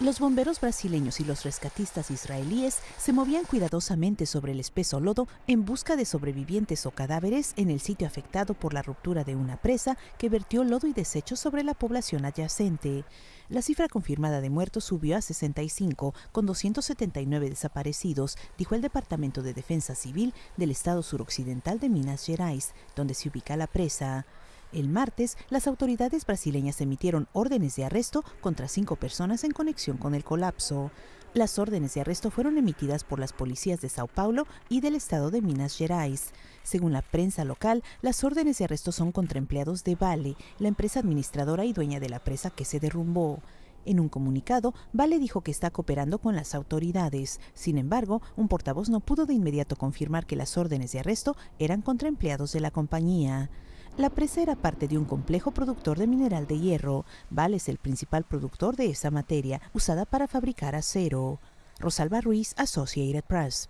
Los bomberos brasileños y los rescatistas israelíes se movían cuidadosamente sobre el espeso lodo en busca de sobrevivientes o cadáveres en el sitio afectado por la ruptura de una presa que vertió lodo y desechos sobre la población adyacente. La cifra confirmada de muertos subió a 65, con 279 desaparecidos, dijo el Departamento de Defensa Civil del Estado Suroccidental de Minas Gerais, donde se ubica la presa. El martes, las autoridades brasileñas emitieron órdenes de arresto contra cinco personas en conexión con el colapso. Las órdenes de arresto fueron emitidas por las policías de Sao Paulo y del estado de Minas Gerais. Según la prensa local, las órdenes de arresto son contra empleados de Vale, la empresa administradora y dueña de la presa que se derrumbó. En un comunicado, Vale dijo que está cooperando con las autoridades. Sin embargo, un portavoz no pudo de inmediato confirmar que las órdenes de arresto eran contra empleados de la compañía. La presa era parte de un complejo productor de mineral de hierro. Val es el principal productor de esa materia, usada para fabricar acero. Rosalba Ruiz, Associated Press.